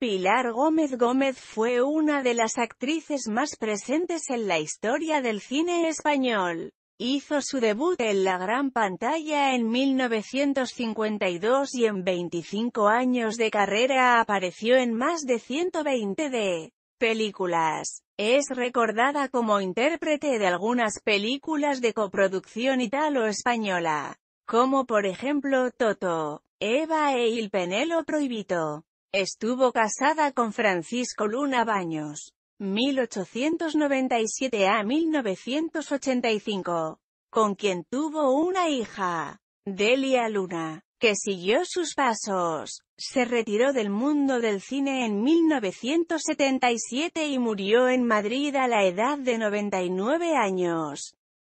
Pilar Gómez Gómez fue una de las actrices más presentes en la historia del cine español. Hizo su debut en la gran pantalla en 1952 y en 25 años de carrera apareció en más de 120 de películas. Es recordada como intérprete de algunas películas de coproducción italo-española, como por ejemplo Toto, Eva e Il Penelo Prohibito. Estuvo casada con Francisco Luna Baños, 1897 a 1985, con quien tuvo una hija, Delia Luna, que siguió sus pasos. Se retiró del mundo del cine en 1977 y murió en Madrid a la edad de 99 años.